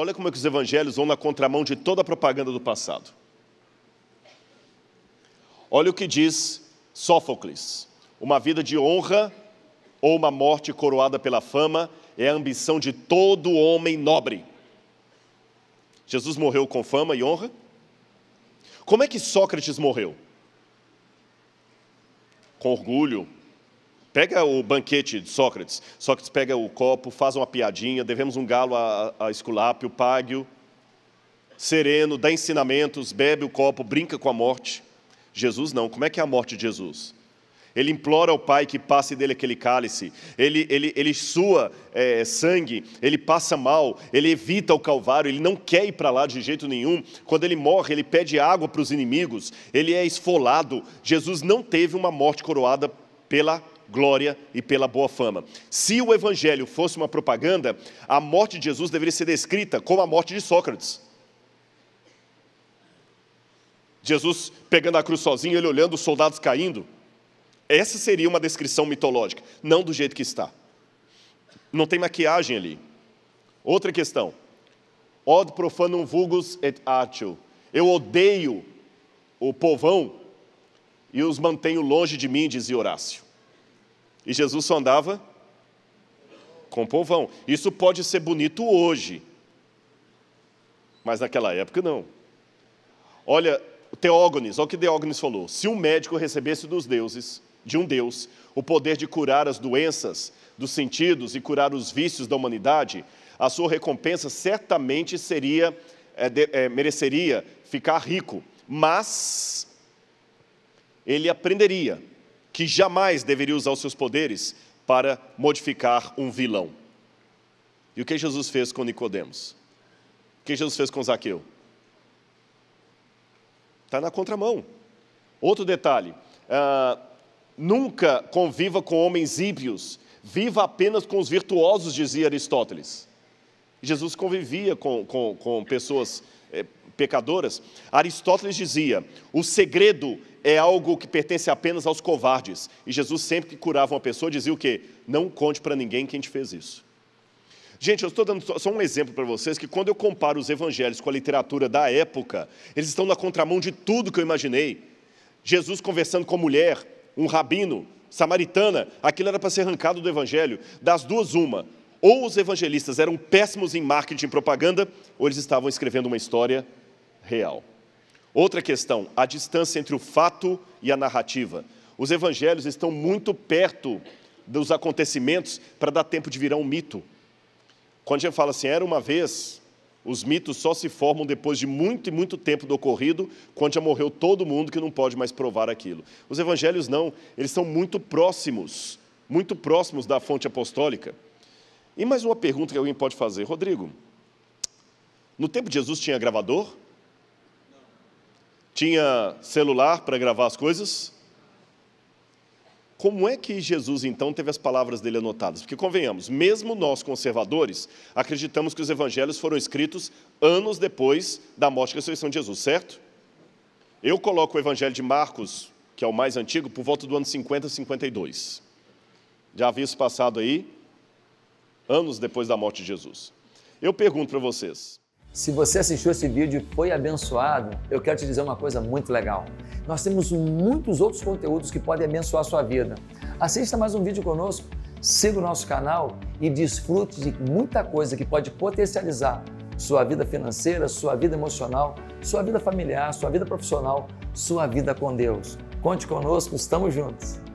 Olha como é que os evangelhos vão na contramão de toda a propaganda do passado. Olha o que diz Sófocles: uma vida de honra ou uma morte coroada pela fama é a ambição de todo homem nobre. Jesus morreu com fama e honra? Como é que Sócrates morreu? Com orgulho, Pega o banquete de Sócrates. Sócrates pega o copo, faz uma piadinha, devemos um galo a, a Esculápio, Págio, sereno, dá ensinamentos, bebe o copo, brinca com a morte. Jesus não. Como é que é a morte de Jesus? Ele implora ao Pai que passe dele aquele cálice, ele, ele, ele sua é, sangue, ele passa mal, ele evita o Calvário, ele não quer ir para lá de jeito nenhum. Quando ele morre, ele pede água para os inimigos, ele é esfolado. Jesus não teve uma morte coroada pela glória e pela boa fama. Se o evangelho fosse uma propaganda, a morte de Jesus deveria ser descrita como a morte de Sócrates. Jesus pegando a cruz sozinho, ele olhando os soldados caindo. Essa seria uma descrição mitológica, não do jeito que está. Não tem maquiagem ali. Outra questão. Od profanum vulgus et atio. Eu odeio o povão e os mantenho longe de mim, dizia Horácio. E Jesus só andava com povão. Isso pode ser bonito hoje, mas naquela época não. Olha, Teógenes, olha o que Teógenes falou: se um médico recebesse dos deuses, de um Deus, o poder de curar as doenças dos sentidos e curar os vícios da humanidade, a sua recompensa certamente seria é, de, é, mereceria ficar rico, mas ele aprenderia que jamais deveria usar os seus poderes para modificar um vilão. E o que Jesus fez com Nicodemos? O que Jesus fez com Zaqueu? Está na contramão. Outro detalhe: ah, nunca conviva com homens ímpios, viva apenas com os virtuosos, dizia Aristóteles. Jesus convivia com, com, com pessoas é, pecadoras. Aristóteles dizia: o segredo é algo que pertence apenas aos covardes. E Jesus sempre que curava uma pessoa dizia o quê? Não conte para ninguém quem te fez isso. Gente, eu estou dando só um exemplo para vocês que quando eu comparo os evangelhos com a literatura da época, eles estão na contramão de tudo que eu imaginei. Jesus conversando com a mulher, um rabino, samaritana, aquilo era para ser arrancado do evangelho. Das duas, uma. Ou os evangelistas eram péssimos em marketing e propaganda, ou eles estavam escrevendo uma história real. Outra questão, a distância entre o fato e a narrativa. Os evangelhos estão muito perto dos acontecimentos para dar tempo de virar um mito. Quando a gente fala assim, era uma vez, os mitos só se formam depois de muito e muito tempo do ocorrido, quando já morreu todo mundo que não pode mais provar aquilo. Os evangelhos não, eles são muito próximos, muito próximos da fonte apostólica. E mais uma pergunta que alguém pode fazer, Rodrigo. No tempo de Jesus tinha gravador? Tinha celular para gravar as coisas? Como é que Jesus então teve as palavras dele anotadas? Porque convenhamos, mesmo nós conservadores, acreditamos que os evangelhos foram escritos anos depois da morte e ressurreição de Jesus, certo? Eu coloco o evangelho de Marcos, que é o mais antigo, por volta do ano 50, 52. Já havia isso passado aí, anos depois da morte de Jesus. Eu pergunto para vocês: se você assistiu esse vídeo e foi abençoado, eu quero te dizer uma coisa muito legal. Nós temos muitos outros conteúdos que podem abençoar a sua vida. Assista mais um vídeo conosco, siga o nosso canal e desfrute de muita coisa que pode potencializar sua vida financeira, sua vida emocional, sua vida familiar, sua vida profissional, sua vida com Deus. Conte conosco, estamos juntos.